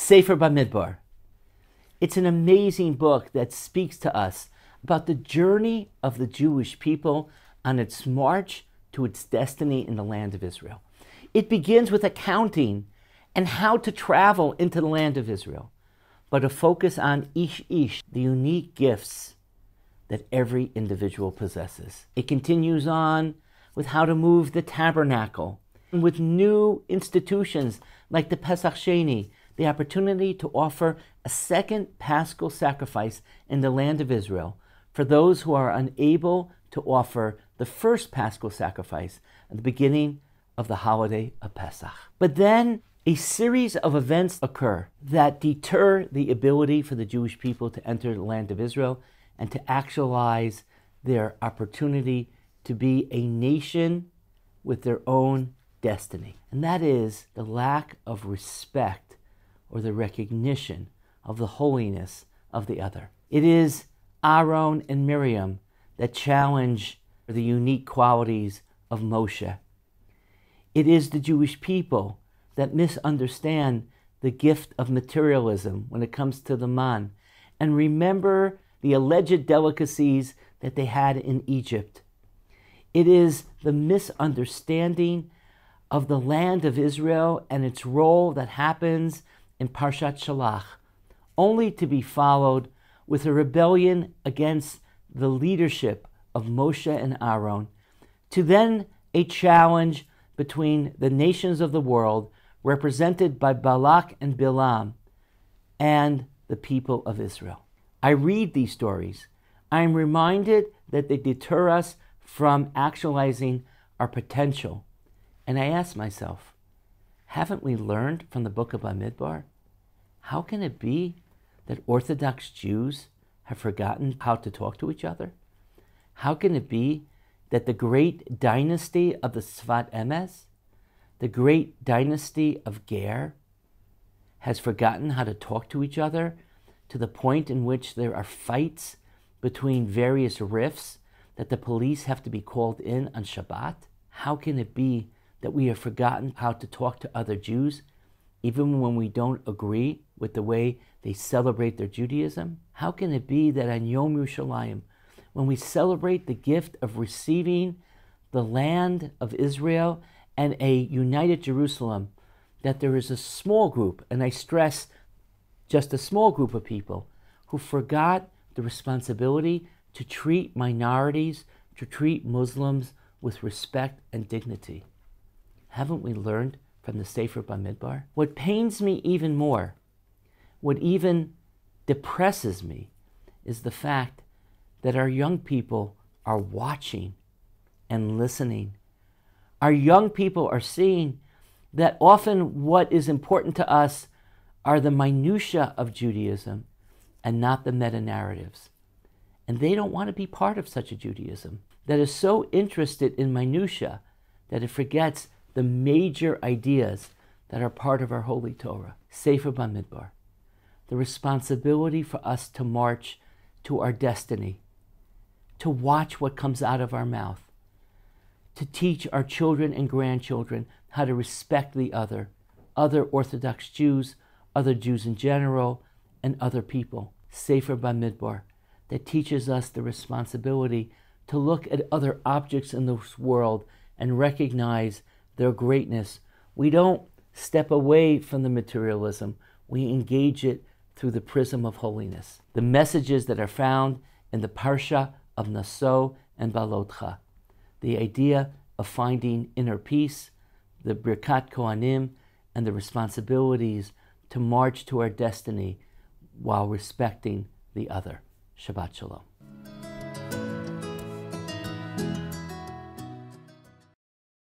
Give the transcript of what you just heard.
Sefer Bamidbar. It's an amazing book that speaks to us about the journey of the Jewish people on its march to its destiny in the land of Israel. It begins with accounting and how to travel into the land of Israel, but a focus on Ish Ish, the unique gifts that every individual possesses. It continues on with how to move the tabernacle, and with new institutions like the Pesach Sheni the opportunity to offer a second paschal sacrifice in the land of Israel for those who are unable to offer the first paschal sacrifice at the beginning of the holiday of Pesach. But then a series of events occur that deter the ability for the Jewish people to enter the land of Israel and to actualize their opportunity to be a nation with their own destiny. And that is the lack of respect or the recognition of the holiness of the other. It is Aaron and Miriam that challenge the unique qualities of Moshe. It is the Jewish people that misunderstand the gift of materialism when it comes to the man and remember the alleged delicacies that they had in Egypt. It is the misunderstanding of the land of Israel and its role that happens in Parshat Shalach, only to be followed with a rebellion against the leadership of Moshe and Aaron, to then a challenge between the nations of the world, represented by Balak and Bilam, and the people of Israel. I read these stories. I am reminded that they deter us from actualizing our potential. And I ask myself, haven't we learned from the book of Amidbar? How can it be that Orthodox Jews have forgotten how to talk to each other? How can it be that the great dynasty of the Svat Emes, the great dynasty of Ger, has forgotten how to talk to each other to the point in which there are fights between various rifts that the police have to be called in on Shabbat? How can it be that we have forgotten how to talk to other Jews, even when we don't agree with the way they celebrate their Judaism? How can it be that on Yom Yerushalayim, when we celebrate the gift of receiving the land of Israel and a united Jerusalem, that there is a small group, and I stress just a small group of people, who forgot the responsibility to treat minorities, to treat Muslims with respect and dignity. Haven't we learned from the Sefer Bamidbar? What pains me even more, what even depresses me, is the fact that our young people are watching and listening. Our young people are seeing that often what is important to us are the minutiae of Judaism and not the meta narratives. And they don't want to be part of such a Judaism that is so interested in minutiae that it forgets the major ideas that are part of our Holy Torah, Sefer Bamidbar, the responsibility for us to march to our destiny, to watch what comes out of our mouth, to teach our children and grandchildren how to respect the other, other Orthodox Jews, other Jews in general, and other people. Sefer Bamidbar, that teaches us the responsibility to look at other objects in this world and recognize their greatness. We don't step away from the materialism, we engage it through the prism of holiness. The messages that are found in the Parsha of Naso and Balotcha, the idea of finding inner peace, the Birkat Kohanim, and the responsibilities to march to our destiny while respecting the other. Shabbat Shalom.